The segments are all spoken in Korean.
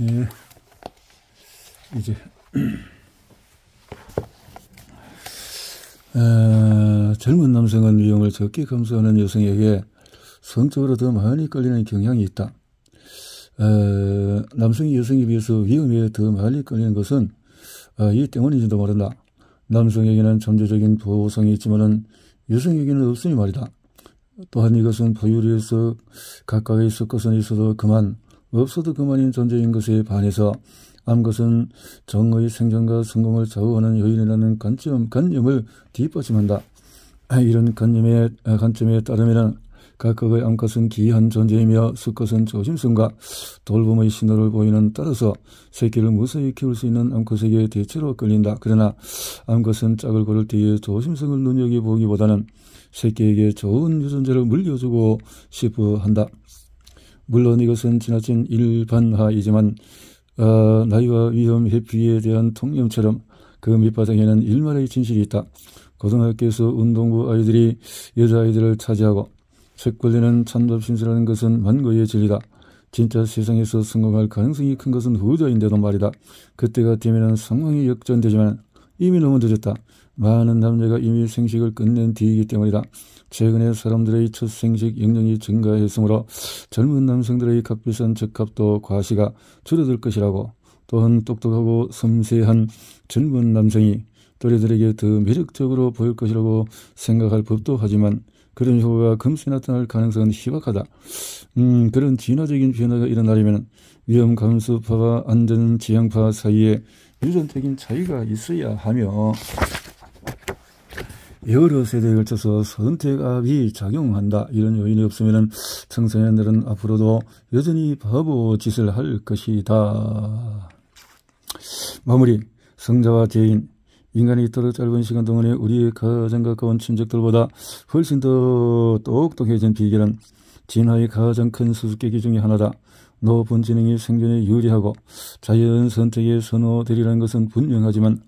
예, 이제 에, 어, 젊은 남성은 미용을 적게 감수하는 여성에게 성적으로 더 많이 끌리는 경향이 있다. 에, 어, 남성이 여성에 비해서 위험에 더 많이 끌리는 것은 아, 이 때문인지도 모른다. 남성에게는 잠재적인 보호성이 있지만은 여성에게는 없으니 말이다. 또한 이것은 보유리에서 가까이 있을 것은 있어도 그만 없어도 그만인 존재인 것에 반해서 암것은 정의 생존과 성공을 좌우하는 요인이라는 관점, 관념을 뒷받침한다. 이런 관념의, 관점에 따르면 각각의 암컷은 기이한 존재이며 수컷은 조심성과 돌봄의 신호를 보이는 따라서 새끼를 무사히 키울 수 있는 암컷에게 대체로 끌린다. 그러나 암컷은 짝을 고를 뒤에 조심성을 눈여겨보기보다는 새끼에게 좋은 유전자를 물려주고 싶어 한다. 물론 이것은 지나친 일반화이지만 어, 나이와 위험 회피에 대한 통념처럼 그 밑바닥에는 일말의 진실이 있다. 고등학교에서 운동부 아이들이 여자아이들을 차지하고 책 권리는 찬밥신세라는 것은 만고의 진리다. 진짜 세상에서 성공할 가능성이 큰 것은 후자인데도 말이다. 그때가 되면 상황이 역전되지만 이미 너무 늦었다. 많은 남자가 이미 생식을 끝낸 뒤이기 때문이다. 최근에 사람들의 첫 생식 영역이 증가했으므로 젊은 남성들의 값비싼 적합도 과시가 줄어들 것이라고 또한 똑똑하고 섬세한 젊은 남성이 또래들에게 더 매력적으로 보일 것이라고 생각할 법도 하지만 그런 효과가 금세 나타날 가능성은 희박하다. 음, 그런 진화적인 변화가 일어나려면 위험 감수파와 안전 지향파 사이에 유전적인 차이가 있어야 하며 여러 세대에 걸쳐서 선택압이 작용한다. 이런 요인이 없으면 청소년들은 앞으로도 여전히 바보 짓을 할 것이다. 마무리. 성자와 죄인. 인간이 이토록 짧은 시간 동안에 우리의 가장 가까운 친척들보다 훨씬 더 똑똑해진 비결은 진화의 가장 큰 수수께끼 중의 하나다. 높은 지능이 생존에 유리하고 자연 선택의선호들이라는 것은 분명하지만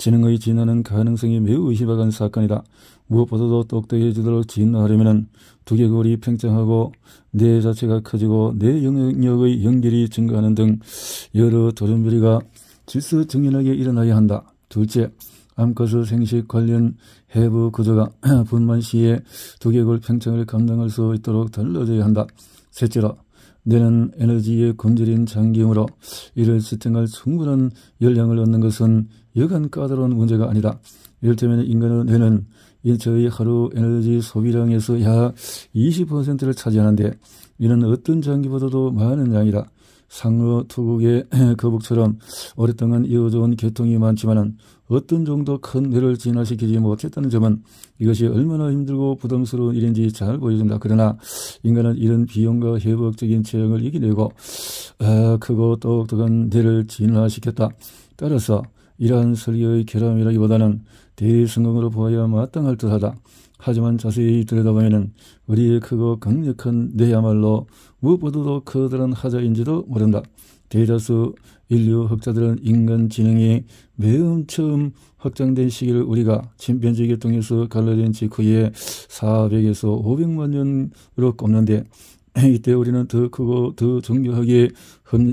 지능의 진화는 가능성이 매우 의심박한 사건이다. 무엇보다도 똑똑해지도록 진화하려면 두개골이 평정하고뇌 자체가 커지고 뇌 영역의 연결이 증가하는 등 여러 도전변리가 질서정연하게 일어나야 한다. 둘째, 암컷의 생식 관련 해부 구조가 분만 시에 두개골 평정을 감당할 수 있도록 달라져야 한다. 셋째로, 뇌는 에너지의 굶질인 장기이므로 이를 지탱할 충분한 열량을 얻는 것은 여간 까다로운 문제가 아니다. 이를테면 인간은 뇌는 일체의 하루 에너지 소비량에서 약 20%를 차지하는데 이는 어떤 장기보다도 많은 양이다. 상어 투국의 거북처럼 오랫동안 이어져온 계통이 많지만은 어떤 정도 큰 뇌를 진화시키지 못했다는 점은 이것이 얼마나 힘들고 부담스러운 일인지 잘 보여준다. 그러나 인간은 이런 비용과 회복적인 체형을 이기내고 아, 크고 똑똑한 뇌를 진화시켰다. 따라서 이러한 설교의 결함이라기보다는 대성공으로 보아야 마땅할 듯하다. 하지만 자세히 들여다보면 우리의 크고 강력한 내야말로 무엇보다도 커다란 하자인지도 모른다. 대다수 인류 학자들은 인간 지능이 매우 처음 확장된 시기를 우리가 침변지 계통에서 갈라진 직후에 400에서 500만 년으로 꼽는데 이때 우리는 더 크고 더 정교하게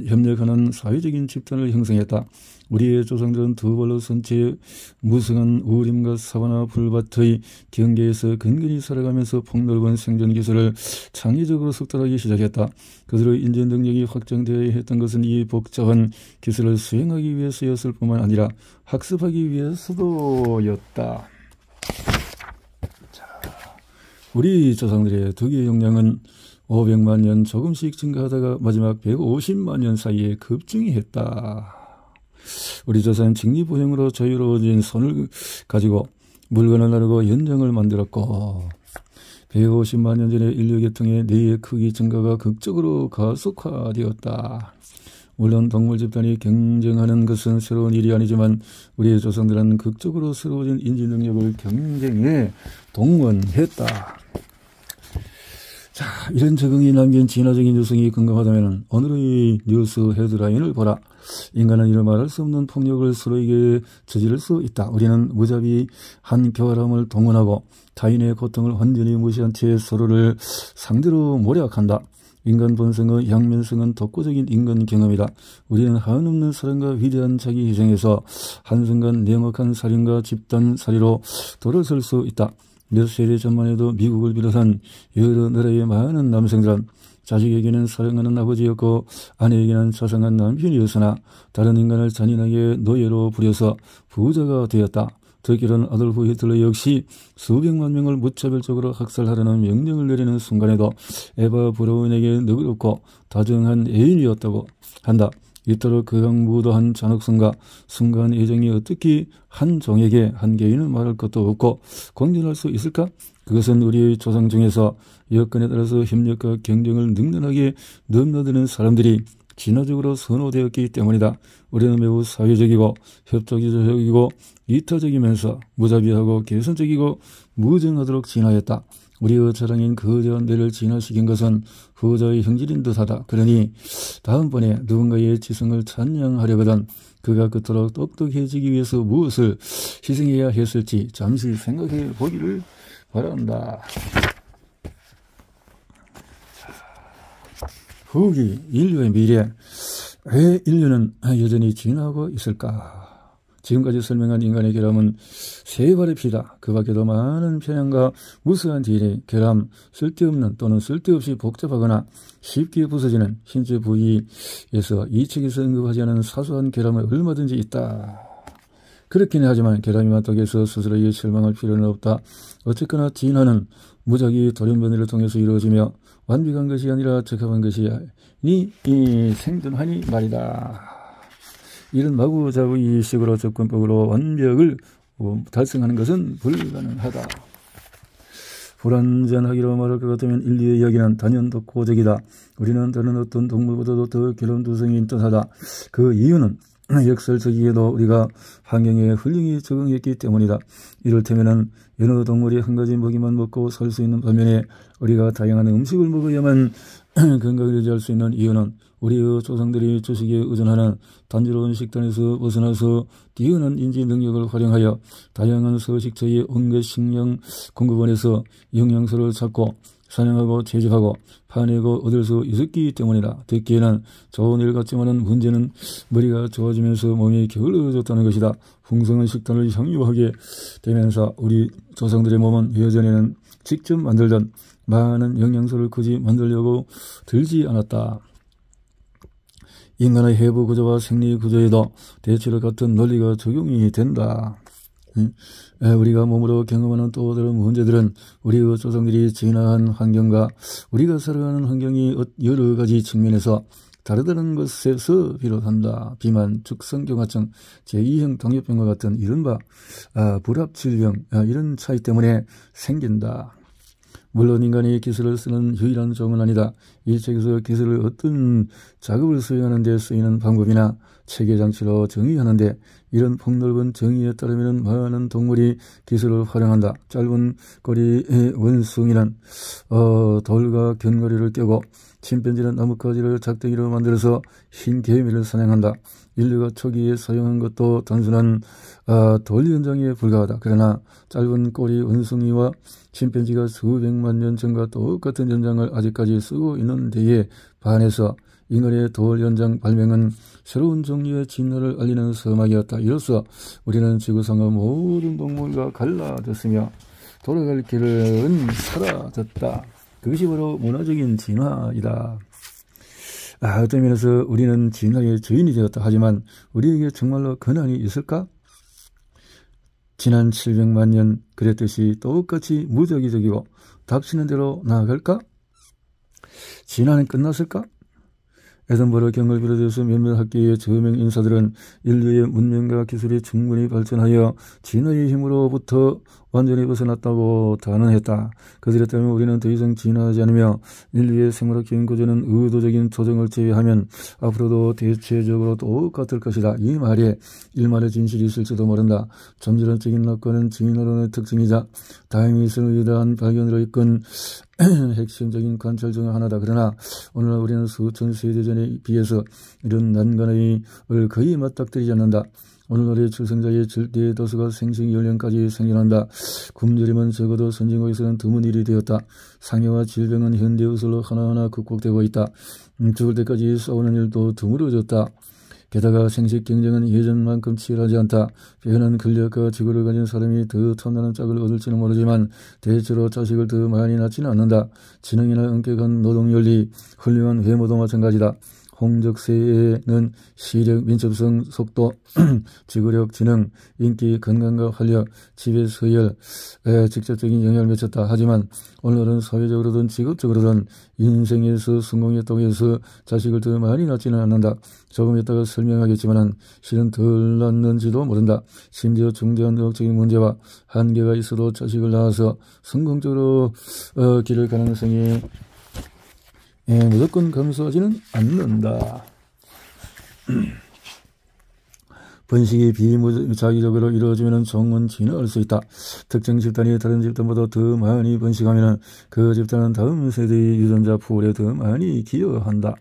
협력하는 사회적인 집단을 형성했다. 우리의 조상들은 두 발로 선체 무성한 우림과 사바나 불밭의 경계에서 근근히 살아가면서 폭넓은 생존 기술을 창의적으로 석달하기 시작했다. 그들의 인재 능력이 확정되어야 했던 것은 이 복잡한 기술을 수행하기 위해서였을 뿐만 아니라 학습하기 위해서도였다. 자, 우리 조상들의 덕의 역량은 500만 년 조금씩 증가하다가 마지막 150만 년 사이에 급증이 했다. 우리 조선 은직립보행으로 자유로워진 손을 가지고 물건을 나르고 연장을 만들었고 150만 년전에 인류 계통의 뇌의 크기 증가가 극적으로 가속화되었다. 물론 동물 집단이 경쟁하는 것은 새로운 일이 아니지만 우리의 조상들은 극적으로 새로워진 인지 능력을 경쟁에 동원했다. 자, 이런 적응이 남긴 진화적인 유성이 건강하다면 오늘의 뉴스 헤드라인을 보라. 인간은 이런 말할 수 없는 폭력을 서로에게 저지를 수 있다. 우리는 무자비 한 교활함을 동원하고 타인의 고통을 완전히 무시한 채 서로를 상대로 모략한다. 인간 본성의 양면성은 독보적인 인간 경험이다. 우리는 하은없는 사랑과 위대한 자기 희생에서 한순간 냉혹한 살인과 집단 살해로 돌아설 수 있다. 몇 세대 전만 해도 미국을 비롯한 여러 나라의 많은 남성들은 자식에게는 사랑하는 아버지였고 아내에게는 자상한 남편이었으나 다른 인간을 잔인하게 노예로 부려서 부자가 되었다. 특히는 아돌프 히틀러 역시 수백만 명을 무차별적으로 학살하라는 명령을 내리는 순간에도 에바 브라운에게 너그럽고 다정한 애인이었다고 한다. 이토록 그형무도한 잔혹성과 순간 애정이 어떻게 한 종에게 한 개인을 말할 것도 없고 공존할 수 있을까? 그것은 우리의 조상 중에서 여건에 따라서 협력과 경쟁을 능란하게 넘나드는 사람들이 진화적으로 선호되었기 때문이다. 우리는 매우 사회적이고 협조적이고 이타적이면서 무자비하고 개선적이고 무정하도록 진화했다. 우리의 처량인 그저 뇌를 진화시킨 것은 후자의 형질인 듯하다. 그러니 다음번에 누군가의 지성을 찬양하려거든 그가 그토록 똑똑해지기 위해서 무엇을 희생해야 했을지 잠시 생각해 보기를 바란다. 후기 인류의 미래 왜 인류는 여전히 진화하고 있을까? 지금까지 설명한 인간의 결함은 세 발의 피다. 그 밖에도 많은 편향과 무수한 딜이 결함, 쓸데없는 또는 쓸데없이 복잡하거나 쉽게 부서지는 신체 부위에서 이 책에서 언급하지 않은 사소한 결함은 얼마든지 있다. 그렇긴 하지만 결함이 맞다해서 스스로에게 실망할 필요는 없다. 어쨌거나 진화는 무작위 돌연변이를 통해서 이루어지며 완벽한 것이 아니라 적합한 것이니 생존하니 말이다. 이런 마구잡이 이식으로 접근법으로 완벽을 달성하는 것은 불가능하다. 불완전하기로 말할 것 같으면 인류의 여기는 단연도 고적이다. 우리는 다른 어떤 동물보다도 더 결혼두성이 인하다그 이유는 역설적이게도 우리가 환경에 훌륭히 적응했기 때문이다. 이를테면은 여느 동물이 한 가지 먹이만 먹고 살 수 있는 반면에 우리가 다양한 음식을 먹어야만 건강을 유지할 수 있는 이유는 우리의 조상들이 주식에 의존하는 단지로운 식단에서 벗어나서 뛰어난 인지 능력을 활용하여 다양한 서식처의 응급 식량 공급원에서 영양소를 찾고 사냥하고 채집하고 파내고 얻을 수 있었기 때문이다. 듣기에는 좋은 일 같지만은 문제는 머리가 좋아지면서 몸이 게을러졌다는 것이다. 풍성한 식단을 향유하게 되면서 우리 조상들의 몸은 예전에는 직접 만들던 많은 영양소를 굳이 만들려고 들지 않았다. 인간의 해부 구조와 생리 구조에도 대체로 같은 논리가 적용이 된다. 우리가 몸으로 경험하는 또 다른 문제들은 우리의 조상들이 지나간 환경과 우리가 살아가는 환경이 여러 가지 측면에서 다르다는 것에서 비롯한다. 비만, 축성경화증, 제2형 당뇨병과 같은 이른바 아, 불합질병 아, 이런 차이 때문에 생긴다. 물론 인간이 기술을 쓰는 유일한 종은 아니다. 이 책에서 기술을 어떤 작업을 수행하는 데 쓰이는 방법이나 체계 장치로 정의하는데 이런 폭넓은 정의에 따르면 많은 동물이 기술을 활용한다. 짧은 거리의 원숭이는 어, 돌과 견거리를 깨고 침팬지는 나뭇가지를 작대기로 만들어서 흰 개미를 사냥한다. 인류가 초기에 사용한 것도 단순한 어, 돌 연장에 불과하다. 그러나 짧은 꼬리 원숭이와 침팬지가 수백만 년 전과 똑같은 연장을 아직까지 쓰고 있는 데에 반해서 인간의 돌 연장 발명은 새로운 종류의 진화를 알리는 서막이었다. 이로써 우리는 지구상의 모든 동물과 갈라졌으며 돌아갈 길은 사라졌다. 그것이 바로 문화적인 진화이다. 아, 어떤 면에서 우리는 진화의 주인이 되었다. 하지만 우리에게 정말로 근원이 있을까? 지난 700만 년 그랬듯이 똑같이 무적이적이고 닥치는 대로 나아갈까? 진화는 끝났을까? 에덴버러 경을 비롯해서 몇몇 학계의 저명 인사들은 인류의 문명과 기술이 충분히 발전하여 진화의 힘으로부터 완전히 벗어났다고 단언했다. 그들의 때문에 우리는 더 이상 진화하지 않으며 인류의 생물학 기행 구조는 의도적인 조정을 제외하면 앞으로도 대체적으로 똑같을 것이다. 이 말에 일말의 진실이 있을지도 모른다. 점진론적인 낙관은 인화론의 특징이자 다행이스를 위대한 발견으로 이끈 핵심적인 관찰 중 하나다. 그러나 오늘날 우리는 수천 세대 전에 비해서 이런 난관을 거의 맞닥뜨리지 않는다. 오늘날의 출생자의 절대의 네 도수가 생식 연령까지 생겨난다. 굶주림은 적어도 선진국에서는 드문 일이 되었다. 상해와 질병은 현대 의술로 하나하나 극복되고 있다. 음, 죽을 때까지 싸우는 일도 드물어졌다. 게다가 생식 경쟁은 예전만큼 치열하지 않다. 빼현은 근력과 지구를 가진 사람이 더 탐나는 짝을 얻을지는 모르지만 대체로 자식을 더 많이 낳지는 않는다. 지능이나 엄격한 노동윤리, 훌륭한 외모도 마찬가지다. 홍적세에는 시력, 민첩성, 속도, 지구력, 지능, 인기, 건강과 활력, 지배, 서열, 에, 직접적인 영향을 미쳤다. 하지만 오늘은 사회적으로든 직업적으로든 인생에서 성공했다고 해서 자식을 더 많이 낳지는 않는다. 조금 있다가 설명하겠지만 실은 덜 낳는지도 모른다. 심지어 중대한 의학적인 문제와 한계가 있어도 자식을 낳아서 성공적으로 어, 기를 가능성이 예, 무조건 감수하지는 않는다. 번식이 비무작위적으로 이루어지면 종은 진을 얻수 있다. 특정 집단이 다른 집단보다 더 많이 번식하면 그 집단은 다음 세대의 유전자 풀에 더 많이 기여한다.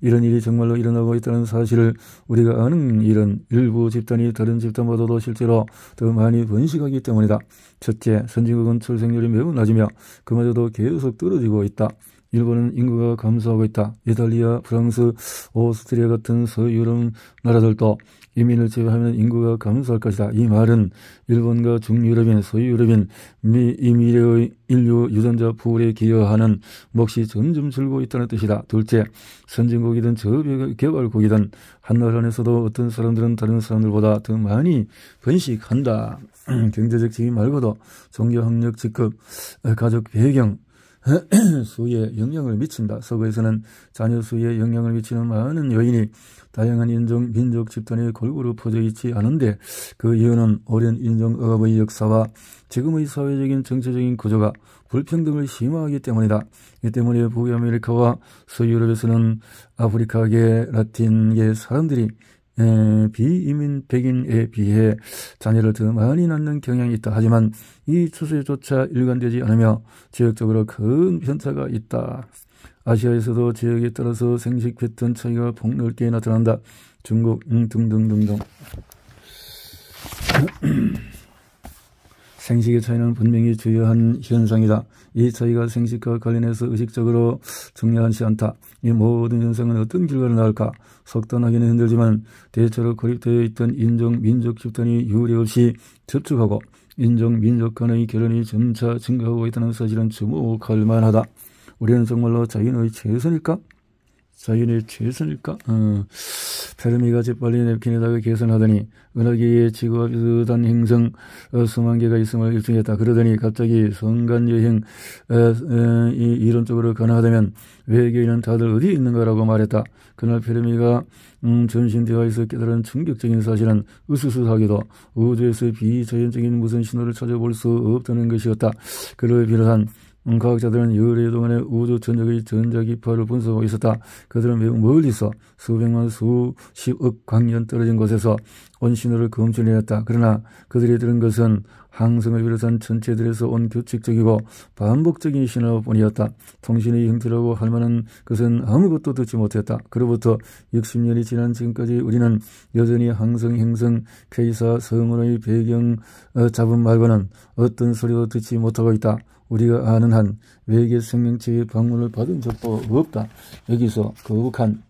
이런 일이 정말로 일어나고 있다는 사실을 우리가 아는 이런 일부 집단이 다른 집단보다도 실제로 더 많이 번식하기 때문이다. 첫째, 선진국은 출생률이 매우 낮으며 그마저도 계속 떨어지고 있다. 일본은 인구가 감소하고 있다. 이탈리아, 프랑스, 오스트리아 같은 서유럽 나라들도 이민을 제외하면 인구가 감소할 것이다. 이 말은 일본과 중유럽인, 서유럽인, 미, 이 미래의 인류 유전자 부울에 기여하는 몫이 점점 줄고 있다는 뜻이다. 둘째, 선진국이든 저개발국이든 한나라 안에서도 어떤 사람들은 다른 사람들보다 더 많이 번식한다. 경제적 지위 말고도 종교, 학력, 직급, 가족 배경, 수에 영향을 미친다. 서구에서는 자녀 수에 영향을 미치는 많은 요인이 다양한 인종, 민족 집단에 골고루 퍼져 있지 않은데 그 이유는 오랜 인종 억압의 역사와 지금의 사회적인 정치적인 구조가 불평등을 심화하기 때문이다. 이 때문에 북아메리카와 서유럽에서는 아프리카계, 라틴계 사람들이 에, 예, 비이민 백인에 비해 자녀를 더 많이 낳는 경향이 있다. 하지만 이 추세조차 일관되지 않으며 지역적으로 큰 편차가 있다. 아시아에서도 지역에 따라서 생식 패턴 차이가 폭넓게 나타난다. 중국 응, 등등등등. 생식의 차이는 분명히 주요한 현상이다. 이 차이가 생식과 관련해서 의식적으로 중요하지 않다. 이 모든 현상은 어떤 결과를 낳을까? 석단하기는 힘들지만 대체로 고립되어 있던 인종 민족 집단이 유례 없이 접촉하고 인종 민족 간의 결혼이 점차 증가하고 있다는 사실은 주목할 만하다. 우리는 정말로 자연의 최선일까? 자연의 최선일까? 어, 페르미가 재빨리 냅킨에다가 계산하더니 은하계의 지구와 비슷한 행성 어, 수만 개가 있음을 입증했다. 그러더니 갑자기 성간여행 어, 어, 이, 이론적으로 가능하다면 외계인은 다들 어디 있는가라고 말했다. 그날 페르미가 음, 전신되어있서 깨달은 충격적인 사실은 으스스하기도 우주에서 비자연적인 무슨 신호를 찾아볼 수 없다는 것이었다. 그를 비롯한 과학자들은 열해동안에 우주 전적의 전자기 파를 분석하고 있었다. 그들은 매우 멀리서 수백만 수십억 광년 떨어진 곳에서 온 신호를 검출해왔다. 그러나 그들이 들은 것은 항성을 비롯한 전체들에서 온 규칙적이고 반복적인 신화뿐이었다. 통신의 형태라고 할 만한 것은 아무것도 듣지 못했다. 그로부터 60년이 지난 지금까지 우리는 여전히 항성, 행성, 케이사 성운의 배경 어, 잡음 말고는 어떤 소리도 듣지 못하고 있다. 우리가 아는 한 외계 생명체의 방문을 받은 적도 없다. 여기서 거북한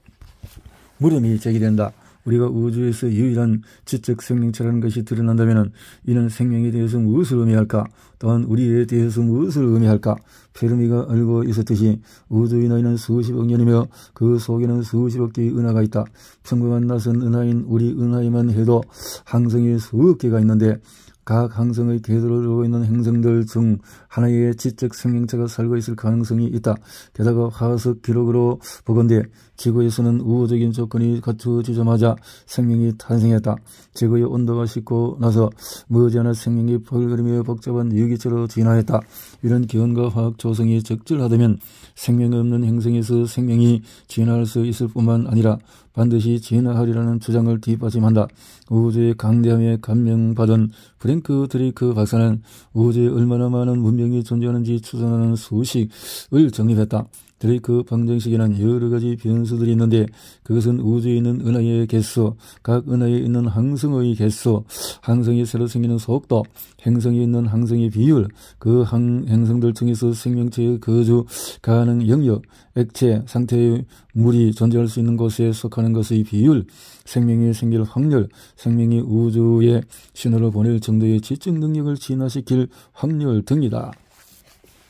물음이 제기된다. 우리가 우주에서 유일한 지적 생명체라는 것이 드러난다면 이는 생명에 대해서 무엇을 의미할까? 또한 우리에 대해서 무엇을 의미할까? 페르미가 알고 있었듯이 우주의 나이는 수십억 년이며 그 속에는 수십억 개의 은하가 있다. 평범한 낯선 은하인 우리 은하에만 해도 항성이 수억 개가 있는데 각 항성의 궤도를 이루고 있는 행성들 중 하나의 지적 생명체가 살고 있을 가능성이 있다. 게다가 화석 기록으로 보건대 지구에서는 우호적인 조건이 갖추어지자마자 생명이 탄생했다. 지구의 온도가 식고 나서 무지않아 생명이 벌그림의 복잡한 유기체로 진화했다. 이런 기원과 화학 조성이 적절하다면 생명 없는 행성에서 생명이 진화할 수 있을 뿐만 아니라 반드시 진화하리라는 주장을 뒷받침한다. 우주의 강대함에 감명받은 프랭크 드레이크 박사는 우주에 얼마나 많은 문명이 존재하는지 추산하는 수식을 정립했다. 드레이크 방정식에는 그 여러 가지 변수들이 있는데 그것은 우주에 있는 은하의 개수, 각 은하에 있는 항성의 개수, 항성이 새로 생기는 속도, 행성에 있는 항성의 비율, 그 항, 행성들 중에서 생명체의 거주 가능 영역, 액체 상태의 물이 존재할 수 있는 곳에 속하는 것의 비율, 생명이 생길 확률, 생명이 우주에 신호를 보낼 정도의 지적 능력을 진화시킬 확률 등이다.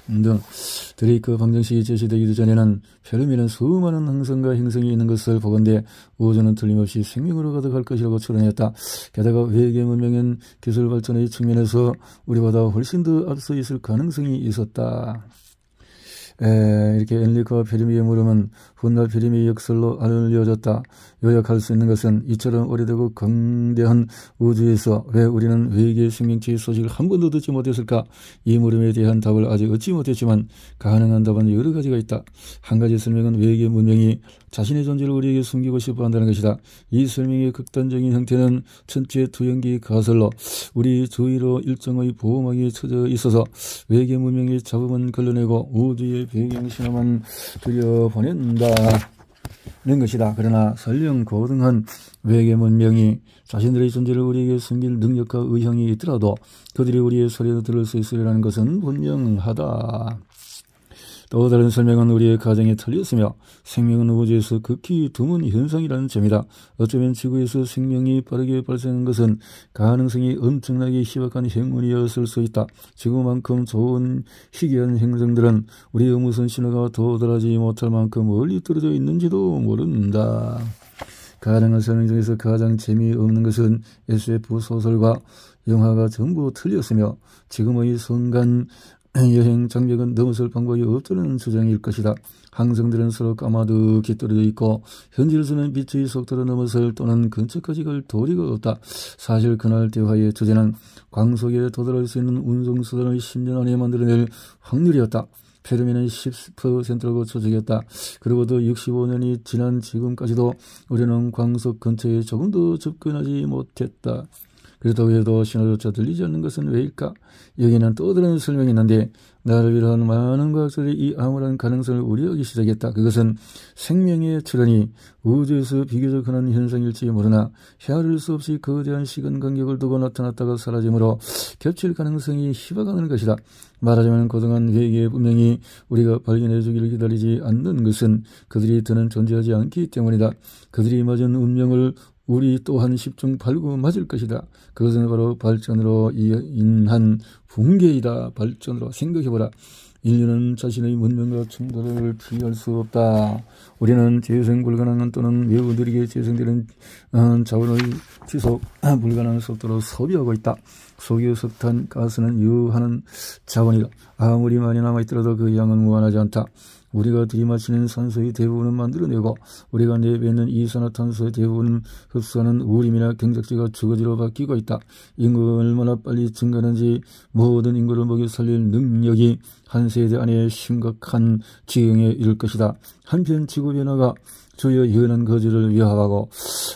등 드레이크 그 방정식이 제시되기도 전에는 페르미는 수많은 항성과 행성이 있는 것을 보건대 우주는 틀림없이 생명으로 가득할 것이라고 추론했다. 게다가 외계 문명은 기술 발전의 측면에서 우리보다 훨씬 더 앞서 있을 가능성이 있었다. 에, 이렇게 엔리커 피리미의 물음은 훗날 피리미의 역설로 알려졌다. 요약할 수 있는 것은 이처럼 오래되고 강대한 우주에서 왜 우리는 외계의 생명체의 소식을 한 번도 듣지 못했을까? 이 물음에 대한 답을 아직 얻지 못했지만 가능한 답은 여러 가지가 있다. 한 가지 설명은 외계 문명이 자신의 존재를 우리에게 숨기고 싶어 한다는 것이다. 이 설명의 극단적인 형태는 천체 투영기 가설로 우리 주위로 일정의 보호막이 쳐져 있어서 외계 문명의 잡음은 걸러내고 우주의 늘 배경신호만 들여보낸다는 것이다. 그러나 설령 고등한 외계 문명이 자신들의 존재를 우리에게 숨길 능력과 의형이 있더라도 그들이 우리의 소리를 들을 수 있으리라는 것은 분명하다. 또 다른 설명은 우리의 가정에 틀렸으며 생명은 우주에서 극히 드문 현상이라는 점이다. 어쩌면 지구에서 생명이 빠르게 발생한 것은 가능성이 엄청나게 희박한 행운이었을 수 있다. 지구만큼 좋은 희귀한 행성들은 우리의 무선 신호가 도달하지 못할 만큼 멀리 떨어져 있는지도 모른다. 가능한 설명 중에서 가장 재미없는 것은 SF 소설과 영화가 전부 틀렸으며 지금의 순간 여행 장벽은 넘어설 방법이 없다는 주장일 것이다. 항성들은 서로 까마득히 떨어져 있고 현지에서는 빛의 속도로 넘어설 또는 근처까지 갈 도리가 없다. 사실 그날 대화의 주제는 광속에 도달할 수 있는 운송수단을 10년 안에 만들어낼 확률이었다. 페르미는 10%라고 추적했다. 그리고도 65년이 지난 지금까지도 우리는 광속 근처에 조금도 접근하지 못했다. 그래도 외도 신호조차 들리지 않는 것은 왜일까? 여기는 또 다른 설명이 있는데 나를 비롯한 많은 과학자들이 이 암울한 가능성을 우려하기 시작했다. 그것은 생명의 출현이 우주에서 비교적 흔한 현상일지 모르나 헤아릴 수 없이 거대한 시간 간격을 두고 나타났다가 사라지므로 겹칠 가능성이 희박하는 것이다. 말하자면 고등한 회계의 분명히 우리가 발견해 주기를 기다리지 않는 것은 그들이 더는 존재하지 않기 때문이다. 그들이 맞은 운명을 우리 또한 십중팔구 맞을 것이다. 그것은 바로 발전으로 인한 붕괴이다. 발전으로 생각해보라. 인류는 자신의 문명과 충돌을 피할 수 없다. 우리는 재생 불가능한 또는 매우 느리게 재생되는 어, 자원의 지속 아, 불가능한 속도로 소비하고 있다. 소유 석탄, 가스는 유효하는 자원이다. 아무리 많이 남아있더라도 그 양은 무한하지 않다. 우리가 들이마시는 산소의 대부분은 만들어내고 우리가 내뱉는 이산화탄소의 대부분은 흡수하는 우림이나 경작지가 주거지로 바뀌고 있다. 인구가 얼마나 빨리 증가하는지 모든 인구를 먹여 살릴 능력이 한 세대 안에 심각한 지형에 이를 것이다. 한편 지구변화가 주요 유연한 거지를 위협하고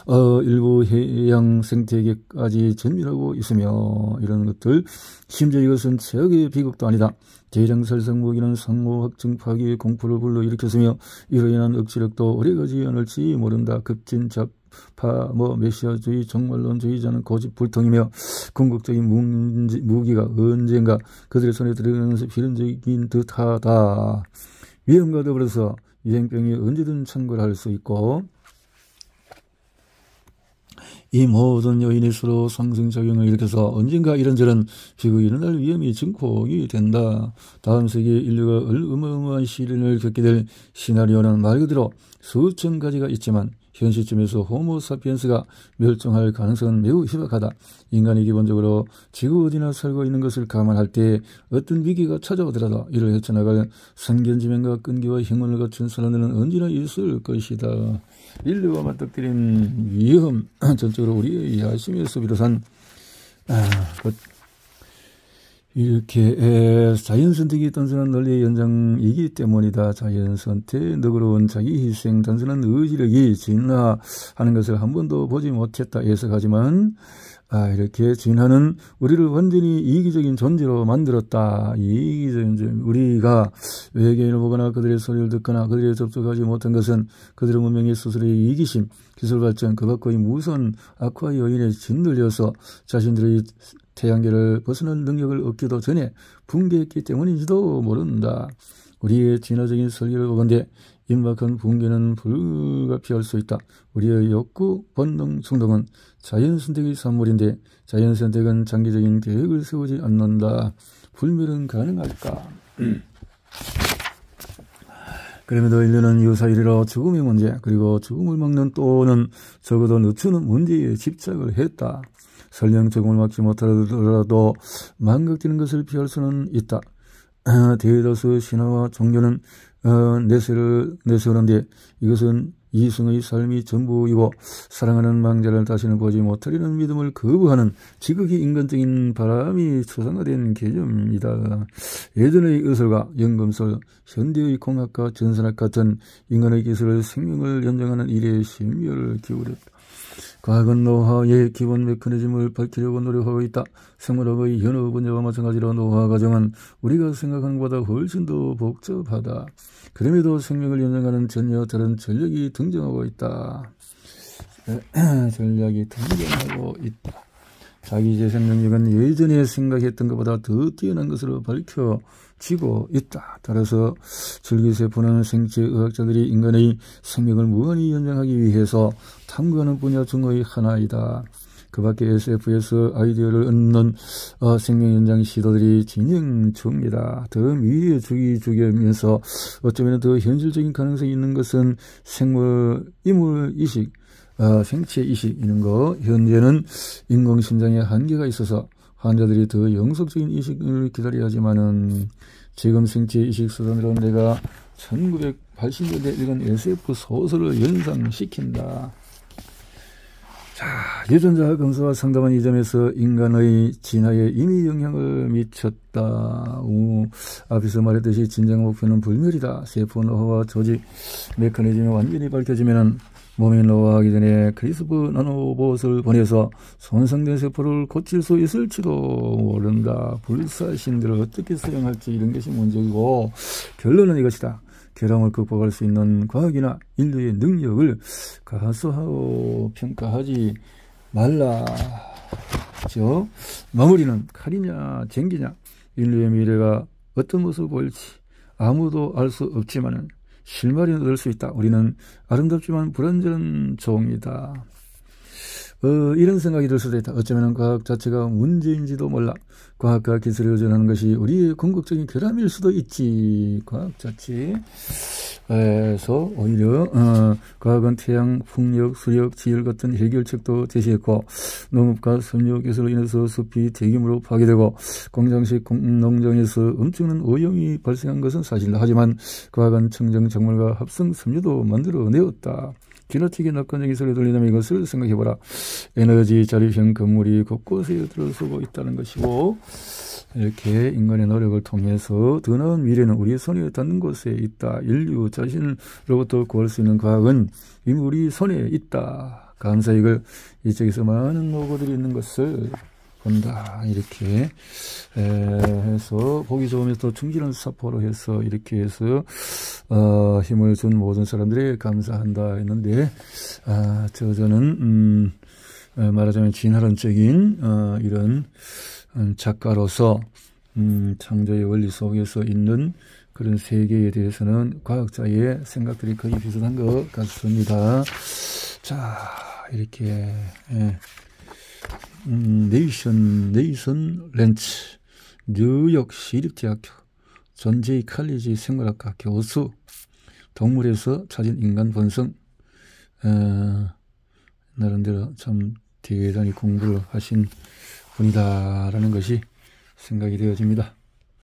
어, 일부 해양 생태계까지 전밀하고 있으며 이런 것들 심지어 이것은 최악의 비극도 아니다. 대장살상 무기는 상호 확증 파괴 공포를 불러일으켰으며 이로 인한 억지력도 오래가지 않을지 모른다. 급진 잡 파뭐 메시아주의 정말론주의자는 고집 불통이며 궁극적인 문지, 무기가 언젠가 그들의 손에 들어가면서 필연적인 듯하다. 위험과 더불어서 유행병이 언제든 창궐할 수 있고 이 모든 요인이 서로 상승작용을 일으켜서 언젠가 이런저런 지구 이 일어날 위험이 증폭이 된다. 다음 세기 인류가 어마어마한 시련을 겪게 될 시나리오는 말 그대로 수천 가지가 있지만 현 시점에서 호모 사피엔스가 멸종할 가능성은 매우 희박하다. 인간이 기본적으로 지구 어디나 살고 있는 것을 감안할 때 어떤 위기가 찾아오더라도 이를 헤쳐나갈 선견지면과 끈기와 행운을 갖춘 사람들은 언제나 있을 것이다. 인류와 맞닥뜨린 위험 전적으로 우리의 야심에서 비롯한 아, 그 이렇게 에, 자연 선택이 단순한 논리의 연장이기 때문이다. 자연 선택, 너그러운 자기 희생, 단순한 의지력이 진화하는 것을 한 번도 보지 못했다. 해석하지만 아, 이렇게 진화는 우리를 완전히 이기적인 존재로 만들었다. 이기적인 존재. 우리가 외계인을 보거나 그들의 소리를 듣거나 그들의 접촉하지 못한 것은 그들의 문명의 스스로의 이기심, 기술 발전, 그 밖의 무선 악화 요인에 짓눌려서 자신들의 태양계를 벗어난 능력을 얻기도 전에 붕괴했기 때문인지도 모른다. 우리의 진화적인 설계를 보건대 임박한 붕괴는 불가 피할 수 있다. 우리의 욕구, 본능, 충동은 자연 선택의 산물인데 자연 선택은 장기적인 계획을 세우지 않는다. 불멸은 가능할까? 그럼에도 인류는 유사 이리로 죽음의 문제, 그리고 죽음을 막는 또는 적어도 늦추는 문제에 집착을 했다. 설령 죽음을 막지 못하더라도 망각되는 것을 피할 수는 있다. 어, 대데이 신화와 종교는 어, 내세를 내세우는데 이것은 이승의 삶이 전부이고 사랑하는 망자를 다시는 보지 못하리는 믿음을 거부하는 지극히 인간적인 바람이 추상화된 개념이다. 예전의 의술과 연금술, 현대의 공학과 전선학 같은 인간의 기술을 생명을 연장하는 일에 심혈을 기울였다. 과거 노화의 기본 메커니즘을 밝히려고 노력하고 있다. 생물학의 현업 분야와 마찬가지로 노화 과정은 우리가 생각하는 것보다 훨씬 더 복잡하다. 그럼에도 생명을 연장하는 전혀 다른 전략이 등장하고 있다. 전략이 등장하고 있다. 자기재생 능력은 예전에 생각했던 것보다 더 뛰어난 것으로 밝혀지고 있다. 따라서 줄기세포는 생체의학자들이 인간의 생명을 무한히 연장하기 위해서 탐구하는 분야 중의 하나이다. 그 밖에 SF에서 아이디어를 얻는 어, 생명연장 시도들이 진행 중이다. 더 미래주기 주기면서 어쩌면 더 현실적인 가능성이 있는 것은 생물, 이물 이식, 어, 생체 이식 이런 거 현재는 인공심장에 한계가 있어서 환자들이 더 영속적인 이식을 기다려야 하지만은 지금 생체 이식 수단으로 내가 1980년대 읽은 SF 소설을 연상시킨다. 자, 유전자 검사와 상담한 이 점에서 인간의 진화에 이미 영향을 미쳤다. 오, 앞에서 말했듯이 진정 목표는 불멸이다. 세포 노화와 조직 메커니즘이 완전히 밝혀지면 몸이 노화하기 전에 크리스프 나노봇을 보내서 손상된 세포를 고칠 수 있을지도 모른다. 불사신들을 어떻게 사용할지 이런 것이 문제이고 결론은 이것이다. 괴로을 극복할 수 있는 과학이나 인류의 능력을 가수하고 평가하지 말라. 죠 마무리는 칼이냐 쟁기냐 인류의 미래가 어떤 모습을 보일지 아무도 알 수 없지만 실마리는 얻을 수 있다. 우리는 아름답지만 불완전 종이다. 어, 이런 생각이 들 수도 있다. 어쩌면 과학 자체가 문제인지도 몰라. 과학과 기술을 의존하는 것이 우리의 궁극적인 결함일 수도 있지. 과학 자체에서 오히려 어, 과학은 태양, 풍력, 수력, 지열 같은 해결책도 제시했고 농업과 섬유 기술로 인해서 숲이 대규모로 파괴되고 공장식 농장에서 엄청난 오염이 발생한 것은 사실이다. 하지만 과학은 청정 작물과 합성 섬유도 만들어내었다. 기너튀기 넣관 여기 소리 들리려면 이것을 생각해보라. 에너지 자립형 건물이 곳곳에 들어서고 있다는 것이고 이렇게 인간의 노력을 통해서 더 나은 미래는 우리 의 손에 닿는 곳에 있다. 인류 자신으로부터 구할 수 있는 과학은 이미 우리 손에 있다. 감사 이걸 이쪽에서 많은 노고들이 있는 것을 본다 이렇게 해서 보기 좋으면 또 충실한 사포로 해서 이렇게 해서 어, 힘을 준 모든 사람들이 감사한다 했는데 아, 저 저는 음, 말하자면 진화론적인 어, 이런 음, 작가로서 음, 창조의 원리 속에서 있는 그런 세계에 대해서는 과학자의 생각들이 거의 비슷한 것 같습니다. 자 이렇게 예. 네이션, 네이션 렌츠, 뉴욕 시립대학교, 존제이 칼리지 생물학과 교수, 동물에서 찾은 인간 본성, 어, 나름대로 참 대단히 공부를 하신 분이다라는 것이 생각이 되어집니다.